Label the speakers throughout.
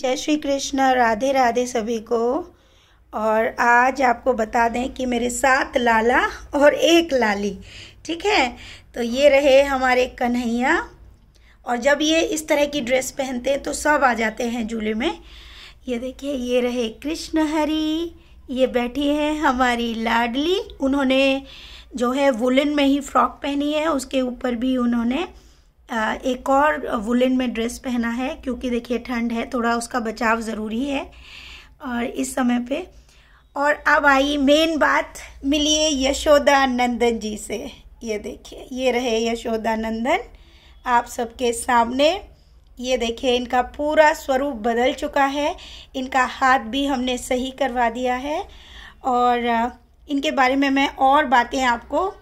Speaker 1: जय श्री कृष्ण राधे राधे सभी को और आज आपको बता दें कि मेरे सात लाला और एक लाली ठीक है तो ये रहे हमारे कन्हैया और जब ये इस तरह की ड्रेस पहनते हैं तो सब आ जाते हैं झूले में ये देखिए ये रहे कृष्ण हरी ये बैठी है हमारी लाडली उन्होंने जो है वुलन में ही फ्रॉक पहनी है उसके ऊपर भी उन्होंने एक और वुलन में ड्रेस पहना है क्योंकि देखिए ठंड है थोड़ा उसका बचाव ज़रूरी है और इस समय पे और अब आई मेन बात मिलिए यशोदा नंदन जी से ये देखिए ये रहे यशोदा नंदन आप सबके सामने ये देखिए इनका पूरा स्वरूप बदल चुका है इनका हाथ भी हमने सही करवा दिया है और इनके बारे में मैं और बातें आपको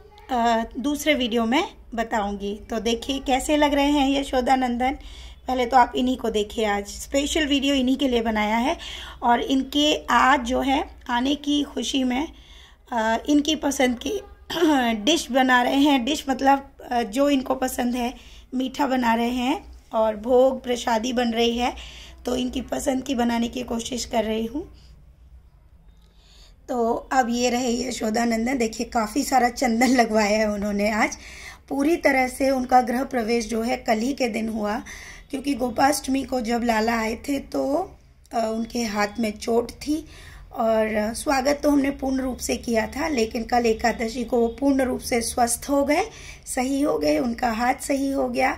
Speaker 1: दूसरे वीडियो में बताऊंगी तो देखिए कैसे लग रहे हैं यशोदा नंदन पहले तो आप इन्हीं को देखिए आज स्पेशल वीडियो इन्हीं के लिए बनाया है और इनके आज जो है आने की खुशी में इनकी पसंद की डिश बना रहे हैं डिश मतलब जो इनको पसंद है मीठा बना रहे हैं और भोग प्रसादी बन रही है तो इनकी पसंद की बनाने की कोशिश कर रही हूँ तो अब ये रहे यशोदा नंदन देखिए काफ़ी सारा चंदन लगवाया है उन्होंने आज पूरी तरह से उनका गृह प्रवेश जो है कल ही के दिन हुआ क्योंकि गोपाष्टमी को जब लाला आए थे तो उनके हाथ में चोट थी और स्वागत तो हमने पूर्ण रूप से किया था लेकिन कल एकादशी को वो पूर्ण रूप से स्वस्थ हो गए सही हो गए उनका हाथ सही हो गया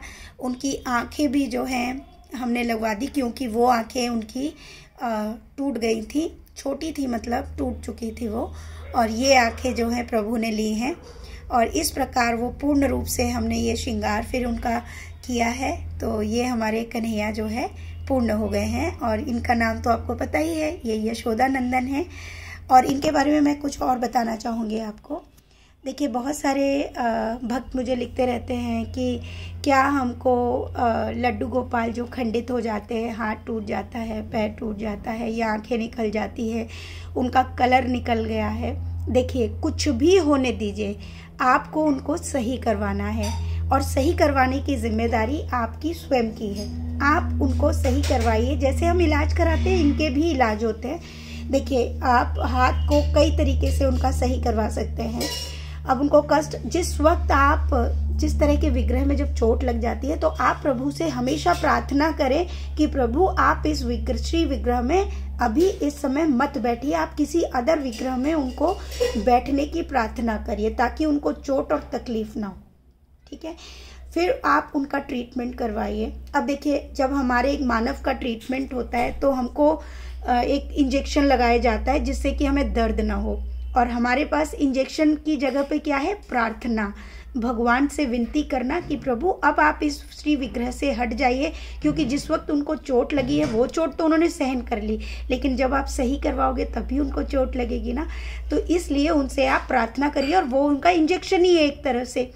Speaker 1: उनकी आंखें भी जो हैं हमने लगवा दी क्योंकि वो आंखें उनकी टूट गई थी छोटी थी मतलब टूट चुकी थी वो और ये आंखें जो हैं प्रभु ने ली हैं और इस प्रकार वो पूर्ण रूप से हमने ये श्रृंगार फिर उनका किया है तो ये हमारे कन्हैया जो है पूर्ण हो गए हैं और इनका नाम तो आपको पता ही है ये यशोदा नंदन है और इनके बारे में मैं कुछ और बताना चाहूँगी आपको देखिए बहुत सारे भक्त मुझे लिखते रहते हैं कि क्या हमको लड्डू गोपाल जो खंडित हो जाते हैं हाथ टूट जाता है पैर टूट जाता है या आंखें निकल जाती है उनका कलर निकल गया है देखिए कुछ भी होने दीजिए आपको उनको सही करवाना है और सही करवाने की जिम्मेदारी आपकी स्वयं की है आप उनको सही करवाइए जैसे हम इलाज कराते हैं इनके भी इलाज होते हैं देखिए आप हाथ को कई तरीके से उनका सही करवा सकते हैं अब उनको कष्ट जिस वक्त आप जिस तरह के विग्रह में जब चोट लग जाती है तो आप प्रभु से हमेशा प्रार्थना करें कि प्रभु आप इस विग्रह श्री विग्रह में अभी इस समय मत बैठिए आप किसी अदर विग्रह में उनको बैठने की प्रार्थना करिए ताकि उनको चोट और तकलीफ ना हो ठीक है फिर आप उनका ट्रीटमेंट करवाइए अब देखिए जब हमारे एक मानव का ट्रीटमेंट होता है तो हमको एक इंजेक्शन लगाया जाता है जिससे कि हमें दर्द ना हो और हमारे पास इंजेक्शन की जगह पे क्या है प्रार्थना भगवान से विनती करना कि प्रभु अब आप इस श्री विग्रह से हट जाइए क्योंकि जिस वक्त उनको चोट लगी है वो चोट तो उन्होंने सहन कर ली लेकिन जब आप सही करवाओगे तभी उनको चोट लगेगी ना तो इसलिए उनसे आप प्रार्थना करिए और वो उनका इंजेक्शन ही है एक तरह से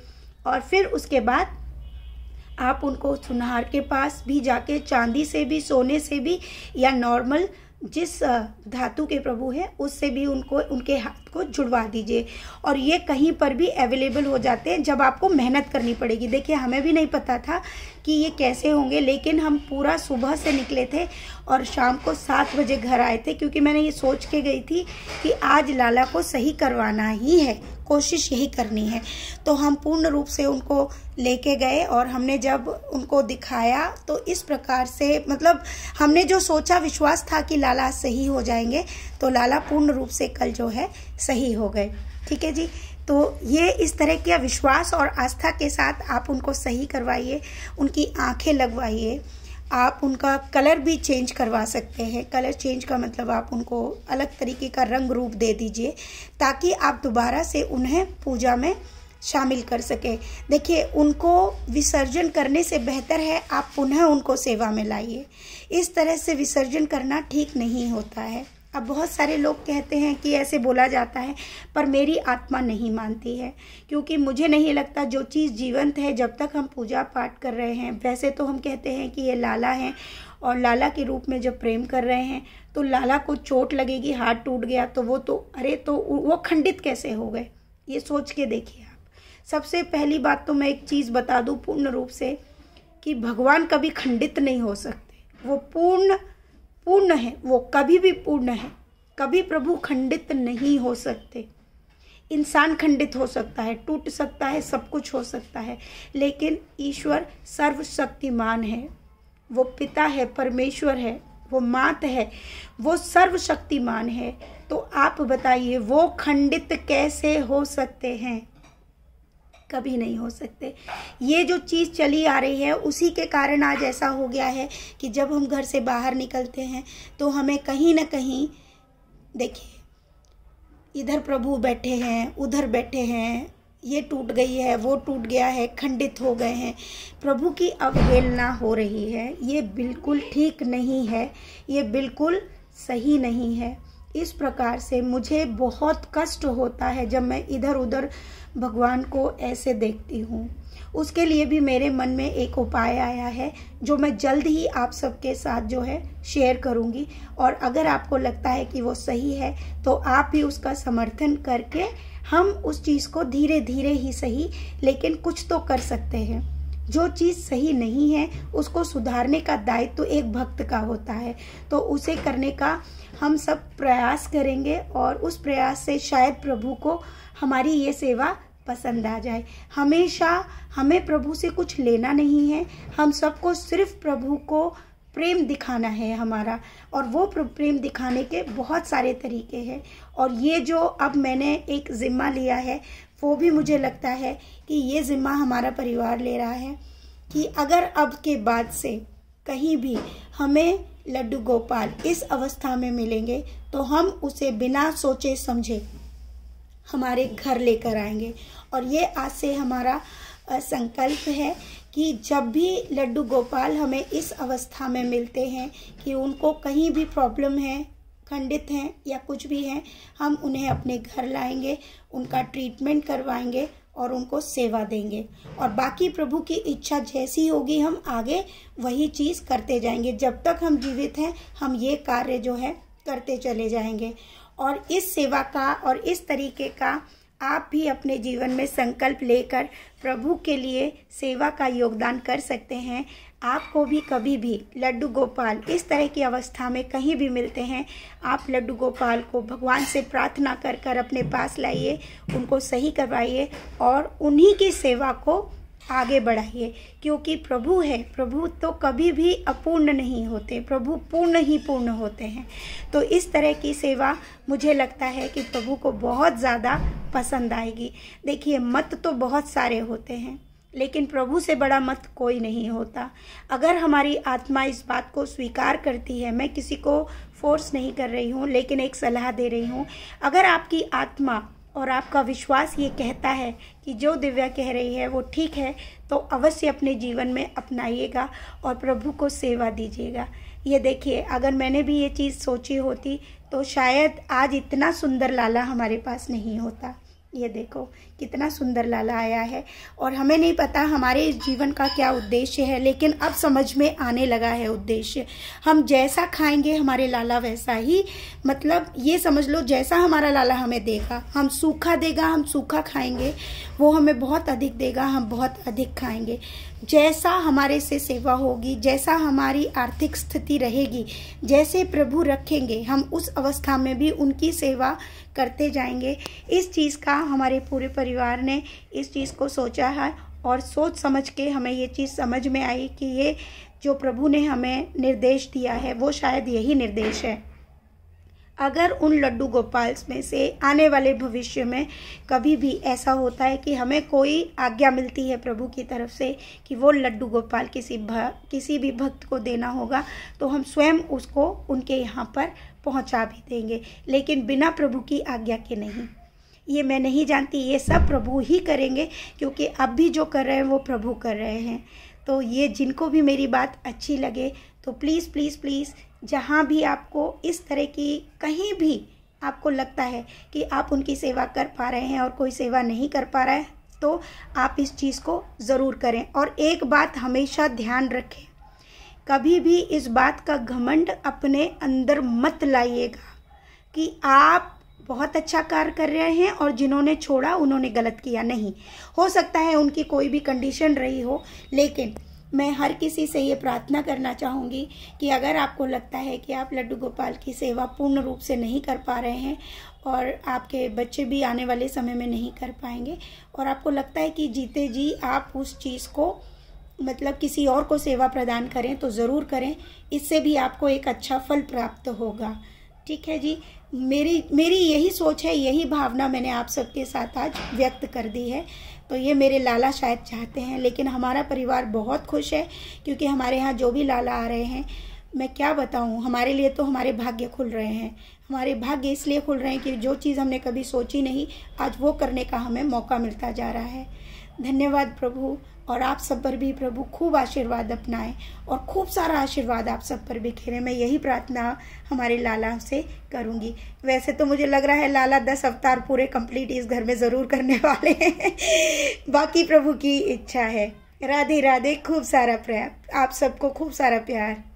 Speaker 1: और फिर उसके बाद आप उनको सुनहार के पास भी जाके चांदी से भी सोने से भी या नॉर्मल जिस धातु के प्रभु हैं उससे भी उनको उनके हाथ को जुड़वा दीजिए और ये कहीं पर भी अवेलेबल हो जाते हैं जब आपको मेहनत करनी पड़ेगी देखिए हमें भी नहीं पता था कि ये कैसे होंगे लेकिन हम पूरा सुबह से निकले थे और शाम को सात बजे घर आए थे क्योंकि मैंने ये सोच के गई थी कि आज लाला को सही करवाना ही है कोशिश यही करनी है तो हम पूर्ण रूप से उनको लेके गए और हमने जब उनको दिखाया तो इस प्रकार से मतलब हमने जो सोचा विश्वास था कि लाला सही हो जाएंगे तो लाला पूर्ण रूप से कल जो है सही हो गए ठीक है जी तो ये इस तरह के विश्वास और आस्था के साथ आप उनको सही करवाइए उनकी आंखें लगवाइए आप उनका कलर भी चेंज करवा सकते हैं कलर चेंज का मतलब आप उनको अलग तरीके का रंग रूप दे दीजिए ताकि आप दोबारा से उन्हें पूजा में शामिल कर सकें देखिए उनको विसर्जन करने से बेहतर है आप पुनः उनको सेवा में लाइए इस तरह से विसर्जन करना ठीक नहीं होता है अब बहुत सारे लोग कहते हैं कि ऐसे बोला जाता है पर मेरी आत्मा नहीं मानती है क्योंकि मुझे नहीं लगता जो चीज़ जीवंत है जब तक हम पूजा पाठ कर रहे हैं वैसे तो हम कहते हैं कि ये लाला है और लाला के रूप में जब प्रेम कर रहे हैं तो लाला को चोट लगेगी हाथ टूट गया तो वो तो अरे तो वो खंडित कैसे हो गए ये सोच के देखिए आप सबसे पहली बात तो मैं एक चीज़ बता दूँ पूर्ण रूप से कि भगवान कभी खंडित नहीं हो सकते वो पूर्ण पूर्ण है वो कभी भी पूर्ण है कभी प्रभु खंडित नहीं हो सकते इंसान खंडित हो सकता है टूट सकता है सब कुछ हो सकता है लेकिन ईश्वर सर्वशक्तिमान है वो पिता है परमेश्वर है वो मात है वो सर्वशक्तिमान है तो आप बताइए वो खंडित कैसे हो सकते हैं कभी नहीं हो सकते ये जो चीज़ चली आ रही है उसी के कारण आज ऐसा हो गया है कि जब हम घर से बाहर निकलते हैं तो हमें कहीं ना कहीं देखिए इधर प्रभु बैठे हैं उधर बैठे हैं ये टूट गई है वो टूट गया है खंडित हो गए हैं प्रभु की अवहेलना हो रही है ये बिल्कुल ठीक नहीं है ये बिल्कुल सही नहीं है इस प्रकार से मुझे बहुत कष्ट होता है जब मैं इधर उधर भगवान को ऐसे देखती हूँ उसके लिए भी मेरे मन में एक उपाय आया है जो मैं जल्द ही आप सबके साथ जो है शेयर करूँगी और अगर आपको लगता है कि वो सही है तो आप भी उसका समर्थन करके हम उस चीज़ को धीरे धीरे ही सही लेकिन कुछ तो कर सकते हैं जो चीज़ सही नहीं है उसको सुधारने का दायित्व तो एक भक्त का होता है तो उसे करने का हम सब प्रयास करेंगे और उस प्रयास से शायद प्रभु को हमारी ये सेवा पसंद आ जाए हमेशा हमें प्रभु से कुछ लेना नहीं है हम सबको सिर्फ प्रभु को प्रेम दिखाना है हमारा और वो प्रेम दिखाने के बहुत सारे तरीके हैं और ये जो अब मैंने एक ज़िम्मा लिया है वो भी मुझे लगता है कि ये ज़िम्मा हमारा परिवार ले रहा है कि अगर अब के बाद से कहीं भी हमें लड्डू गोपाल इस अवस्था में मिलेंगे तो हम उसे बिना सोचे समझे हमारे घर लेकर आएंगे और ये आज से हमारा संकल्प है कि जब भी लड्डू गोपाल हमें इस अवस्था में मिलते हैं कि उनको कहीं भी प्रॉब्लम है खंडित हैं या कुछ भी हैं हम उन्हें अपने घर लाएंगे उनका ट्रीटमेंट करवाएंगे और उनको सेवा देंगे और बाकी प्रभु की इच्छा जैसी होगी हम आगे वही चीज़ करते जाएंगे जब तक हम जीवित हैं हम ये कार्य जो है करते चले जाएंगे और इस सेवा का और इस तरीके का आप भी अपने जीवन में संकल्प लेकर प्रभु के लिए सेवा का योगदान कर सकते हैं आपको भी कभी भी लड्डू गोपाल इस तरह की अवस्था में कहीं भी मिलते हैं आप लड्डू गोपाल को भगवान से प्रार्थना कर कर अपने पास लाइए उनको सही करवाइए और उन्हीं की सेवा को आगे बढ़ाइए क्योंकि प्रभु है प्रभु तो कभी भी अपूर्ण नहीं होते प्रभु पूर्ण ही पूर्ण होते हैं तो इस तरह की सेवा मुझे लगता है कि प्रभु को बहुत ज़्यादा पसंद आएगी देखिए मत तो बहुत सारे होते हैं लेकिन प्रभु से बड़ा मत कोई नहीं होता अगर हमारी आत्मा इस बात को स्वीकार करती है मैं किसी को फोर्स नहीं कर रही हूँ लेकिन एक सलाह दे रही हूँ अगर आपकी आत्मा और आपका विश्वास ये कहता है कि जो दिव्या कह रही है वो ठीक है तो अवश्य अपने जीवन में अपनाइएगा और प्रभु को सेवा दीजिएगा ये देखिए अगर मैंने भी ये चीज़ सोची होती तो शायद आज इतना सुंदर लाला हमारे पास नहीं होता ये देखो कितना सुंदर लाला आया है और हमें नहीं पता हमारे इस जीवन का क्या उद्देश्य है लेकिन अब समझ में आने लगा है उद्देश्य हम जैसा खाएंगे हमारे लाला वैसा ही मतलब ये समझ लो जैसा हमारा लाला हमें देगा हम सूखा देगा हम सूखा खाएंगे वो हमें बहुत अधिक देगा हम बहुत अधिक खाएंगे जैसा हमारे से सेवा होगी जैसा हमारी आर्थिक स्थिति रहेगी जैसे प्रभु रखेंगे हम उस अवस्था में भी उनकी सेवा करते जाएंगे इस चीज़ का हमारे पूरे परिवार ने इस चीज़ को सोचा है और सोच समझ के हमें ये चीज़ समझ में आई कि ये जो प्रभु ने हमें निर्देश दिया है वो शायद यही निर्देश है अगर उन लड्डू गोपाल्स में से आने वाले भविष्य में कभी भी ऐसा होता है कि हमें कोई आज्ञा मिलती है प्रभु की तरफ से कि वो लड्डू गोपाल किसी भ किसी भी भक्त को देना होगा तो हम स्वयं उसको उनके यहाँ पर पहुंचा भी देंगे लेकिन बिना प्रभु की आज्ञा के नहीं ये मैं नहीं जानती ये सब प्रभु ही करेंगे क्योंकि अब भी जो कर रहे हैं वो प्रभु कर रहे हैं तो ये जिनको भी मेरी बात अच्छी लगे तो प्लीज़ प्लीज़ प्लीज़ जहाँ भी आपको इस तरह की कहीं भी आपको लगता है कि आप उनकी सेवा कर पा रहे हैं और कोई सेवा नहीं कर पा रहा है तो आप इस चीज़ को ज़रूर करें और एक बात हमेशा ध्यान रखें कभी भी इस बात का घमंड अपने अंदर मत लाइएगा कि आप बहुत अच्छा कार्य कर रहे हैं और जिन्होंने छोड़ा उन्होंने गलत किया नहीं हो सकता है उनकी कोई भी कंडीशन रही हो लेकिन मैं हर किसी से ये प्रार्थना करना चाहूँगी कि अगर आपको लगता है कि आप लड्डू गोपाल की सेवा पूर्ण रूप से नहीं कर पा रहे हैं और आपके बच्चे भी आने वाले समय में नहीं कर पाएंगे और आपको लगता है कि जीते जी आप उस चीज़ को मतलब किसी और को सेवा प्रदान करें तो ज़रूर करें इससे भी आपको एक अच्छा फल प्राप्त होगा ठीक है जी मेरी मेरी यही सोच है यही भावना मैंने आप सबके साथ आज व्यक्त कर दी है तो ये मेरे लाला शायद चाहते हैं लेकिन हमारा परिवार बहुत खुश है क्योंकि हमारे यहाँ जो भी लाला आ रहे हैं मैं क्या बताऊँ हमारे लिए तो हमारे भाग्य खुल रहे हैं हमारे भाग्य इसलिए खुल रहे हैं कि जो चीज़ हमने कभी सोची नहीं आज वो करने का हमें मौका मिलता जा रहा है धन्यवाद प्रभु और आप सब पर भी प्रभु खूब आशीर्वाद अपनाएं और खूब सारा आशीर्वाद आप सब पर भी खेरे मैं यही प्रार्थना हमारे लाला से करूंगी वैसे तो मुझे लग रहा है लाला दस अवतार पूरे कंप्लीट इस घर में ज़रूर करने वाले हैं बाकी प्रभु की इच्छा है राधे राधे खूब सारा प्रयास आप सबको खूब सारा प्यार